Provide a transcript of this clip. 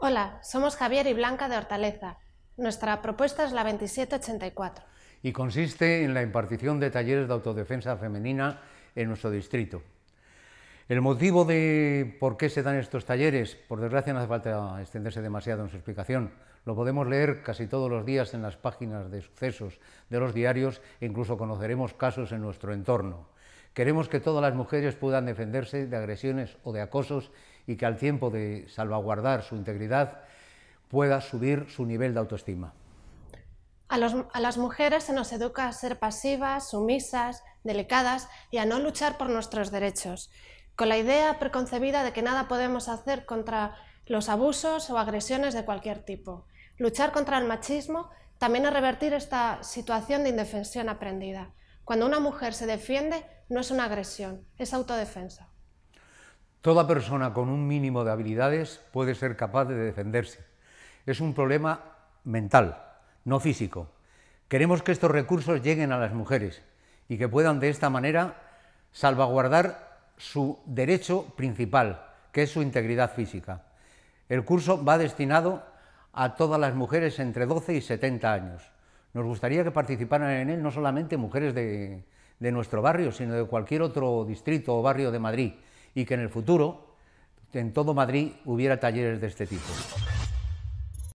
Hola, somos Javier y Blanca de Hortaleza. Nuestra propuesta es la 2784. Y consiste en la impartición de talleres de autodefensa femenina en nuestro distrito. El motivo de por qué se dan estos talleres, por desgracia no hace falta extenderse demasiado en su explicación, lo podemos leer casi todos los días en las páginas de sucesos de los diarios e incluso conoceremos casos en nuestro entorno. Queremos que todas las mujeres puedan defenderse de agresiones o de acosos y que al tiempo de salvaguardar su integridad pueda subir su nivel de autoestima. A, las mujeres se nos educa a ser pasivas, sumisas, delicadas y a no luchar por nuestros derechos, con la idea preconcebida de que nada podemos hacer contra los abusos o agresiones de cualquier tipo. Luchar contra el machismo también es revertir esta situación de indefensión aprendida. Cuando una mujer se defiende, no es una agresión, es autodefensa. Toda persona con un mínimo de habilidades puede ser capaz de defenderse. Es un problema mental, no físico. Queremos que estos recursos lleguen a las mujeres y que puedan de esta manera salvaguardar su derecho principal, que es su integridad física. El curso va destinado a todas las mujeres entre 12 y 70 años. Nos gustaría que participaran en él no solamente mujeres de, de nuestro barrio, sino de cualquier otro distrito o barrio de Madrid, y que en el futuro en todo Madrid hubiera talleres de este tipo.